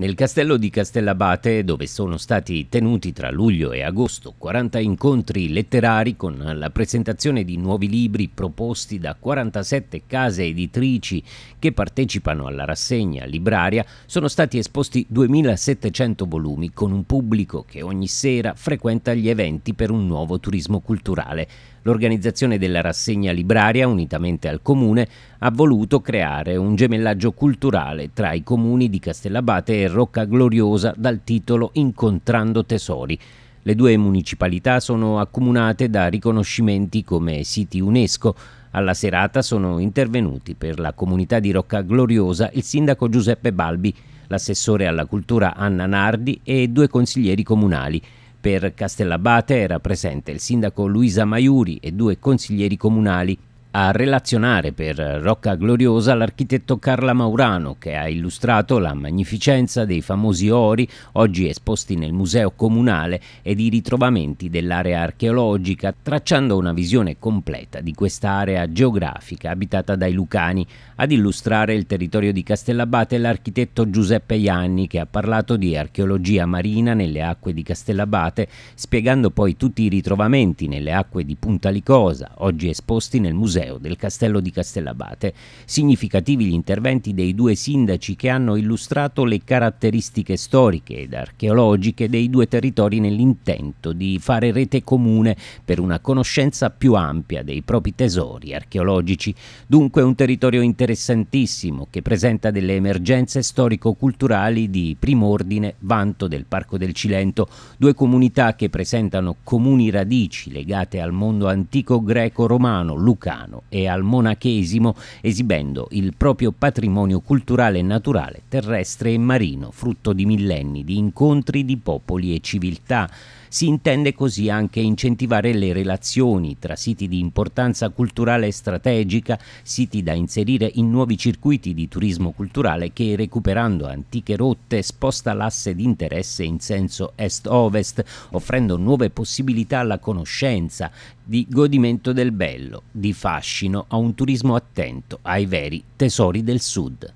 Nel castello di Castellabate, dove sono stati tenuti tra luglio e agosto 40 incontri letterari con la presentazione di nuovi libri proposti da 47 case editrici che partecipano alla rassegna libraria, sono stati esposti 2700 volumi con un pubblico che ogni sera frequenta gli eventi per un nuovo turismo culturale. L'organizzazione della rassegna libraria, unitamente al comune, ha voluto creare un gemellaggio culturale tra i comuni di Castellabate e Rocca Gloriosa dal titolo Incontrando Tesori. Le due municipalità sono accomunate da riconoscimenti come siti UNESCO. Alla serata sono intervenuti per la comunità di Rocca Gloriosa il sindaco Giuseppe Balbi, l'assessore alla cultura Anna Nardi e due consiglieri comunali. Per Castellabate era presente il sindaco Luisa Maiuri e due consiglieri comunali a relazionare per Rocca Gloriosa l'architetto Carla Maurano che ha illustrato la magnificenza dei famosi ori oggi esposti nel Museo Comunale ed i ritrovamenti dell'area archeologica, tracciando una visione completa di quest'area geografica abitata dai Lucani. Ad illustrare il territorio di Castellabate l'architetto Giuseppe Ianni che ha parlato di archeologia marina nelle acque di Castellabate, spiegando poi tutti i ritrovamenti nelle acque di Punta Licosa, oggi esposti nel Museo museo del castello di Castellabate. Significativi gli interventi dei due sindaci che hanno illustrato le caratteristiche storiche ed archeologiche dei due territori nell'intento di fare rete comune per una conoscenza più ampia dei propri tesori archeologici. Dunque un territorio interessantissimo che presenta delle emergenze storico-culturali di primo ordine vanto del Parco del Cilento, due comunità che presentano comuni radici legate al mondo antico greco-romano, lucano romano e al monachesimo, esibendo il proprio patrimonio culturale e naturale, terrestre e marino, frutto di millenni di incontri di popoli e civiltà. Si intende così anche incentivare le relazioni tra siti di importanza culturale e strategica, siti da inserire in nuovi circuiti di turismo culturale che, recuperando antiche rotte, sposta l'asse di interesse in senso est-ovest, offrendo nuove possibilità alla conoscenza, di godimento del bello, di fare fascino a un turismo attento ai veri tesori del sud.